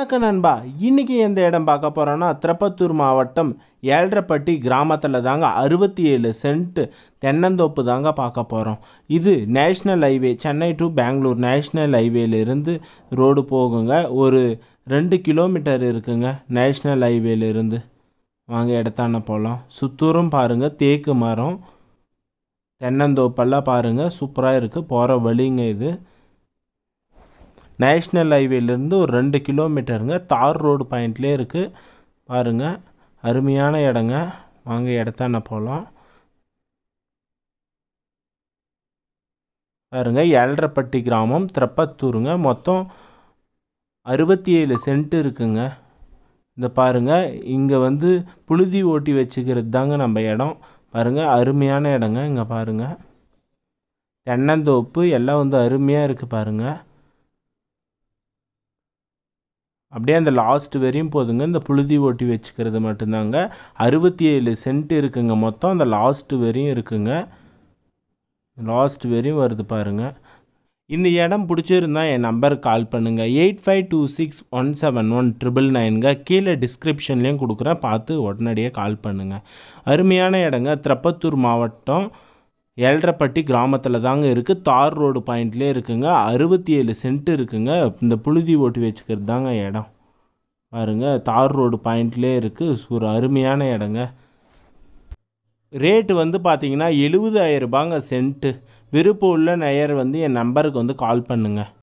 வணக்கம் நண்பா இன்றைக்கி எந்த இடம் பார்க்க போகிறோன்னா திருப்பத்தூர் மாவட்டம் ஏழ்ரப்பட்டி கிராமத்தில் தாங்க அறுபத்தி ஏழு சென்ட்டு தென்னந்தோப்பு தாங்க பார்க்க போகிறோம் இது national highway Chennai to Bangalore national ஹைவேலேருந்து ரோடு போகுங்க ஒரு ரெண்டு கிலோமீட்டர் இருக்குங்க நேஷ்னல் ஹைவேலேருந்து வாங்க இடத்தான போகலாம் சுத்தூரும் பாருங்கள் தேக்கு மரம் தென்னந்தோப்பெல்லாம் பாருங்கள் சூப்பராக இருக்குது போகிற வழிங்க இது நேஷ்னல் ஹைவேலேருந்து ஒரு ரெண்டு கிலோமீட்டருங்க தார் ரோடு பாயிண்ட்லேயே இருக்குது பாருங்கள் அருமையான இடங்க வாங்க என்ன போகலாம் பாருங்கள் ஏழரைப்பட்டி கிராமம் திரப்பத்தூருங்க மொத்தம் அறுபத்தி ஏழு சென்ட் இருக்குங்க இந்த பாருங்கள் இங்கே வந்து புழுதி ஓட்டி வச்சுக்கிறது தாங்க நம்ம இடம் பாருங்கள் அருமையான இடங்க இங்கே பாருங்கள் தென்னந்தோப்பு எல்லாம் வந்து அருமையாக இருக்குது பாருங்கள் அப்படியே அந்த லாஸ்ட் வரையும் போதுங்க இந்த புழுதி ஓட்டி வச்சுக்கிறது மட்டும்தாங்க அறுபத்தி ஏழு சென்ட் இருக்குங்க மொத்தம் அந்த லாஸ்ட் வரையும் இருக்குங்க லாஸ்ட் வரையும் வருது பாருங்கள் இந்த இடம் பிடிச்சிருந்தா என் நம்பருக்கு கால் பண்ணுங்கள் eight five two six one seven one triple நைனுங்க கீழே டிஸ்கிரிப்ஷன்லேயும் கொடுக்குறேன் பார்த்து உடனடியாக கால் பண்ணுங்கள் அருமையான இடங்க திருப்பத்தூர் மாவட்டம் ஏழ்ரப்பட்டி கிராமத்தில் தாங்க இருக்குது தார் ரோடு பாயிண்ட்லேயே இருக்குங்க அறுபத்தி ஏழு சென்ட் இருக்குங்க இந்த புழுதி ஓட்டி வச்சுக்கிறது தாங்க இடம் பாருங்க தார் ரோடு பாயிண்ட்லேயே இருக்குது ஒரு அருமையான இடங்க ரேட்டு வந்து பார்த்தீங்கன்னா ரூபாங்க சென்ட்டு விருப்பம் உள்ள நேயர் வந்து என் நம்பருக்கு வந்து கால் பண்ணுங்கள்